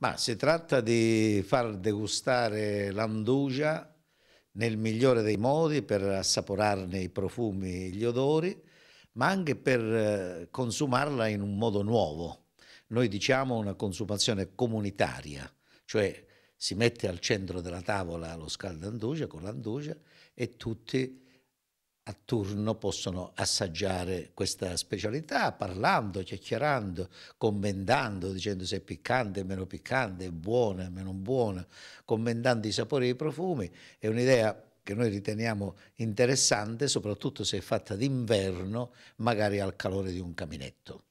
Ma si tratta di far degustare l'andugia nel migliore dei modi per assaporarne i profumi e gli odori, ma anche per eh, consumarla in un modo nuovo. Noi diciamo una consumazione comunitaria, cioè si mette al centro della tavola lo scaldandugia con l'andugia e tutti a turno possono assaggiare questa specialità parlando, chiacchierando, commentando, dicendo se è piccante, meno piccante, è buona, meno buona, commentando i sapori e i profumi. È un'idea che noi riteniamo interessante, soprattutto se è fatta d'inverno, magari al calore di un caminetto.